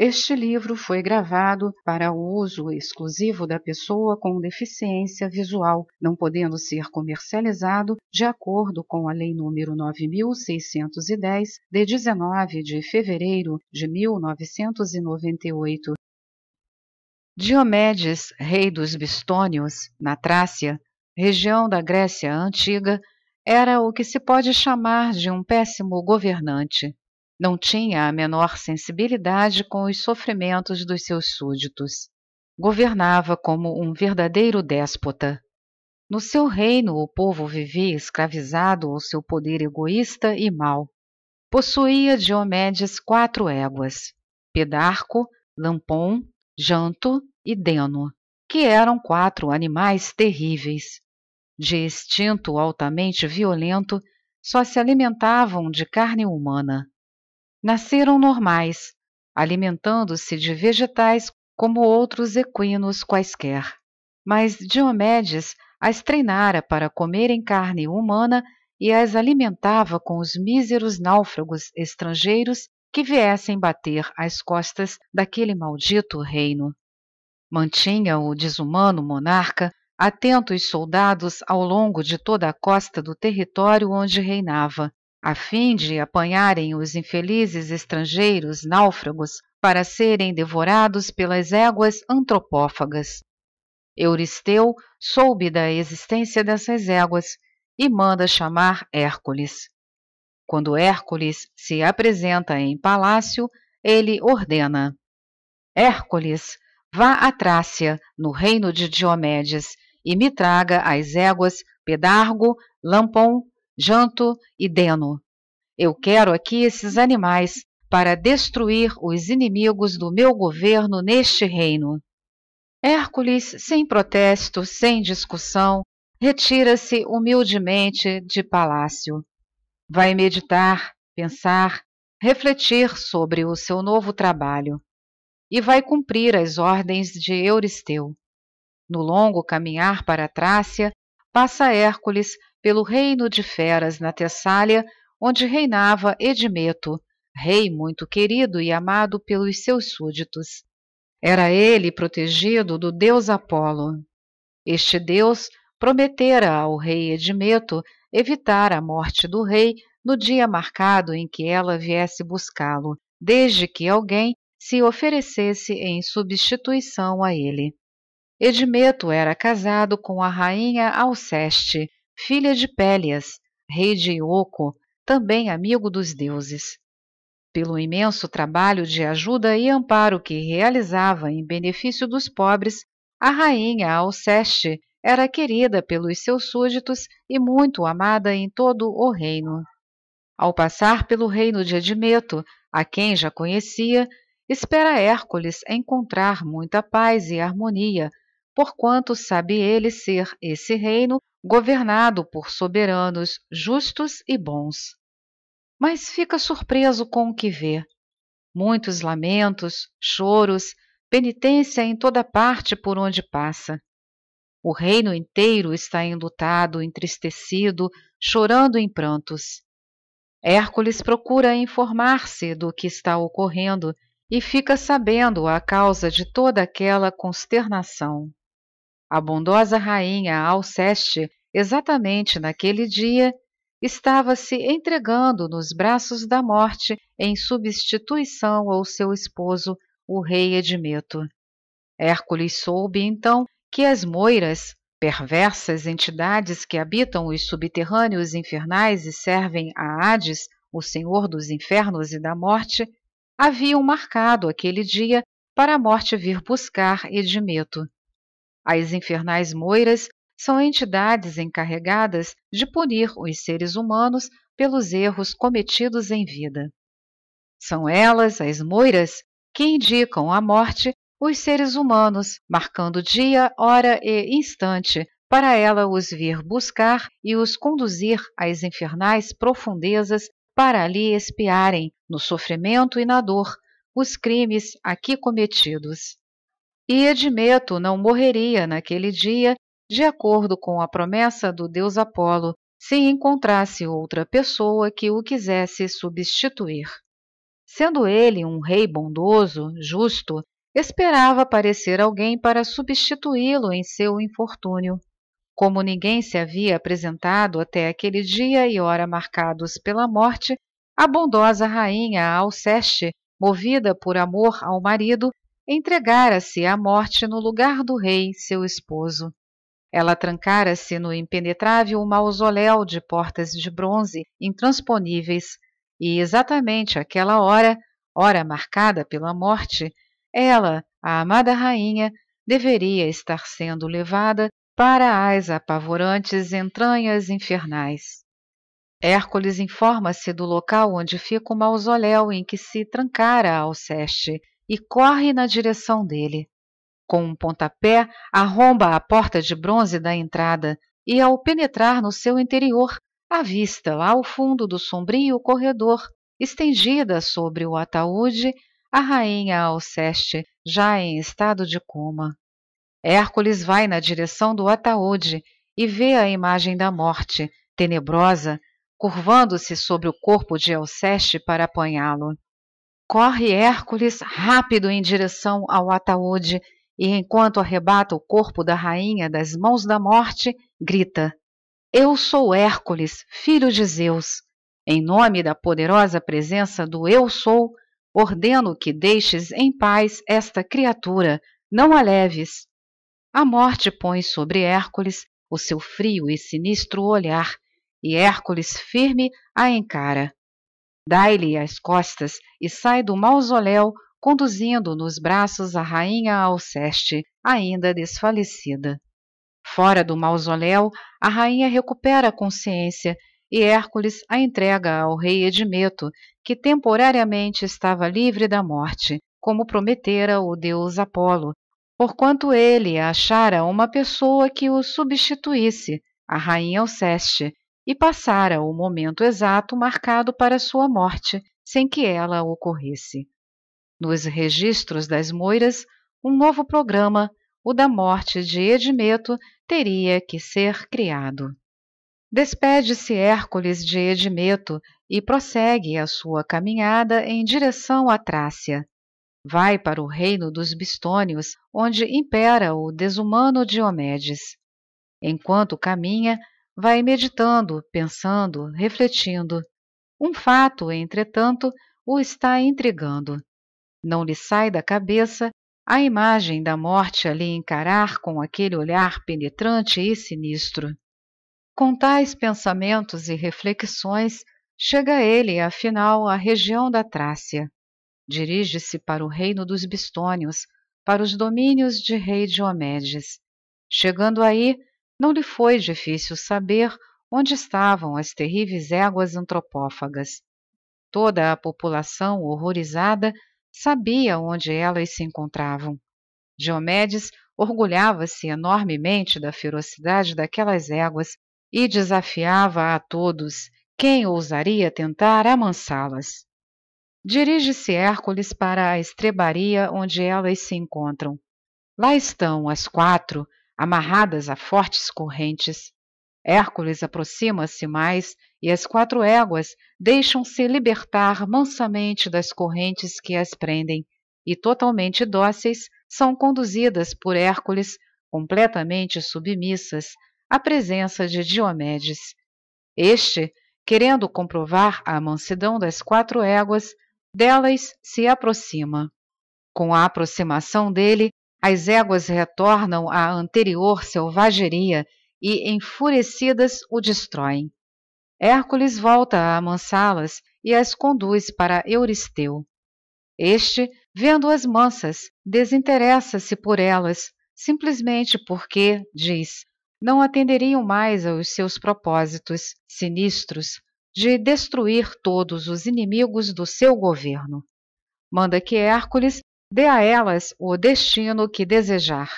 Este livro foi gravado para o uso exclusivo da pessoa com deficiência visual, não podendo ser comercializado de acordo com a Lei nº 9610 de 19 de fevereiro de 1998. Diomedes, rei dos Bistônios, na Trácia, região da Grécia antiga, era o que se pode chamar de um péssimo governante não tinha a menor sensibilidade com os sofrimentos dos seus súditos. Governava como um verdadeiro déspota. No seu reino, o povo vivia escravizado ao seu poder egoísta e mau. Possuía Diomedes quatro éguas: Pedarco, Lampon, Janto e Deno, que eram quatro animais terríveis. De instinto altamente violento, só se alimentavam de carne humana nasceram normais, alimentando-se de vegetais como outros equinos quaisquer. Mas Diomedes as treinara para comerem carne humana e as alimentava com os míseros náufragos estrangeiros que viessem bater às costas daquele maldito reino. Mantinha o desumano monarca atentos soldados ao longo de toda a costa do território onde reinava, a fim de apanharem os infelizes estrangeiros náufragos para serem devorados pelas éguas antropófagas. Euristeu soube da existência dessas éguas e manda chamar Hércules. Quando Hércules se apresenta em palácio, ele ordena: Hércules, vá à Trácia, no reino de Diomedes, e me traga as éguas Pedargo, Lampon, Janto e Deno. Eu quero aqui esses animais para destruir os inimigos do meu governo neste reino. Hércules, sem protesto, sem discussão, retira-se humildemente de palácio. Vai meditar, pensar, refletir sobre o seu novo trabalho. E vai cumprir as ordens de Euristeu. No longo caminhar para Trácia, passa Hércules pelo reino de Feras na Tessália, onde reinava Edmeto, rei muito querido e amado pelos seus súditos. Era ele protegido do deus Apolo. Este deus prometera ao rei Edmeto evitar a morte do rei no dia marcado em que ela viesse buscá-lo, desde que alguém se oferecesse em substituição a ele. Edmeto era casado com a rainha Alceste, filha de Pélias, rei de Ioco, também amigo dos deuses. Pelo imenso trabalho de ajuda e amparo que realizava em benefício dos pobres, a rainha Alceste era querida pelos seus súditos e muito amada em todo o reino. Ao passar pelo reino de Admeto, a quem já conhecia, espera Hércules encontrar muita paz e harmonia, porquanto sabe ele ser esse reino governado por soberanos justos e bons. Mas fica surpreso com o que vê. Muitos lamentos, choros, penitência em toda parte por onde passa. O reino inteiro está enlutado, entristecido, chorando em prantos. Hércules procura informar-se do que está ocorrendo e fica sabendo a causa de toda aquela consternação. A bondosa rainha Alceste, exatamente naquele dia, estava se entregando nos braços da morte em substituição ao seu esposo, o rei Edmeto. Hércules soube então que as moiras, perversas entidades que habitam os subterrâneos infernais e servem a Hades, o senhor dos infernos e da morte, haviam marcado aquele dia para a morte vir buscar Edmeto. As infernais moiras são entidades encarregadas de punir os seres humanos pelos erros cometidos em vida. São elas, as moiras, que indicam a morte os seres humanos, marcando dia, hora e instante para ela os vir buscar e os conduzir às infernais profundezas para ali espiarem no sofrimento e na dor, os crimes aqui cometidos e Edmeto não morreria naquele dia, de acordo com a promessa do deus Apolo, se encontrasse outra pessoa que o quisesse substituir. Sendo ele um rei bondoso, justo, esperava aparecer alguém para substituí-lo em seu infortúnio. Como ninguém se havia apresentado até aquele dia e hora marcados pela morte, a bondosa rainha Alceste, movida por amor ao marido, entregara-se à morte no lugar do rei, seu esposo. Ela trancara-se no impenetrável mausoléu de portas de bronze intransponíveis, e exatamente àquela hora, hora marcada pela morte, ela, a amada rainha, deveria estar sendo levada para as apavorantes entranhas infernais. Hércules informa-se do local onde fica o mausoléu em que se trancara Alceste e corre na direção dele. Com um pontapé, arromba a porta de bronze da entrada e, ao penetrar no seu interior, avista lá ao fundo do sombrio corredor, estendida sobre o ataúde, a rainha Alceste, já em estado de coma. Hércules vai na direção do ataúde e vê a imagem da morte, tenebrosa, curvando-se sobre o corpo de Alceste para apanhá-lo. Corre Hércules rápido em direção ao ataúde e, enquanto arrebata o corpo da rainha das mãos da morte, grita: Eu sou Hércules, filho de Zeus. Em nome da poderosa presença do Eu Sou, ordeno que deixes em paz esta criatura, não a leves. A morte põe sobre Hércules o seu frio e sinistro olhar, e Hércules firme a encara. Dai-lhe as costas e sai do mausoléu, conduzindo nos braços a rainha Alceste, ainda desfalecida. Fora do mausoléu, a rainha recupera a consciência e Hércules a entrega ao rei Edmeto, que temporariamente estava livre da morte, como prometera o deus Apolo, porquanto ele achara uma pessoa que o substituísse, a rainha Alceste, e passara o momento exato marcado para sua morte, sem que ela ocorresse. Nos registros das Moiras, um novo programa, o da morte de Edmeto, teria que ser criado. Despede-se Hércules de Edmeto e prossegue a sua caminhada em direção à Trácia. Vai para o reino dos Bistônios, onde impera o desumano Diomedes. Enquanto caminha, vai meditando, pensando, refletindo. Um fato, entretanto, o está intrigando. Não lhe sai da cabeça a imagem da morte a lhe encarar com aquele olhar penetrante e sinistro. Com tais pensamentos e reflexões, chega ele, afinal, à região da Trácia. Dirige-se para o reino dos Bistônios, para os domínios de rei Diomedes. Chegando aí, não lhe foi difícil saber onde estavam as terríveis éguas antropófagas. Toda a população horrorizada sabia onde elas se encontravam. Diomedes orgulhava-se enormemente da ferocidade daquelas éguas e desafiava a todos quem ousaria tentar amansá-las. Dirige-se Hércules para a estrebaria onde elas se encontram. Lá estão as quatro, Amarradas a fortes correntes, Hércules aproxima-se mais e as quatro éguas deixam-se libertar mansamente das correntes que as prendem e, totalmente dóceis, são conduzidas por Hércules, completamente submissas, à presença de Diomedes. Este, querendo comprovar a mansidão das quatro éguas, delas se aproxima. Com a aproximação dele, as éguas retornam à anterior selvageria e, enfurecidas, o destroem. Hércules volta a amansá-las e as conduz para Euristeu. Este, vendo-as mansas, desinteressa-se por elas, simplesmente porque, diz, não atenderiam mais aos seus propósitos sinistros de destruir todos os inimigos do seu governo. Manda que Hércules Dê a elas o destino que desejar.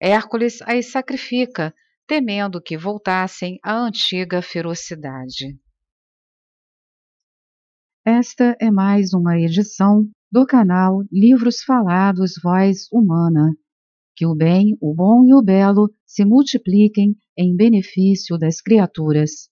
Hércules as sacrifica, temendo que voltassem à antiga ferocidade. Esta é mais uma edição do canal Livros Falados Voz Humana. Que o bem, o bom e o belo se multipliquem em benefício das criaturas.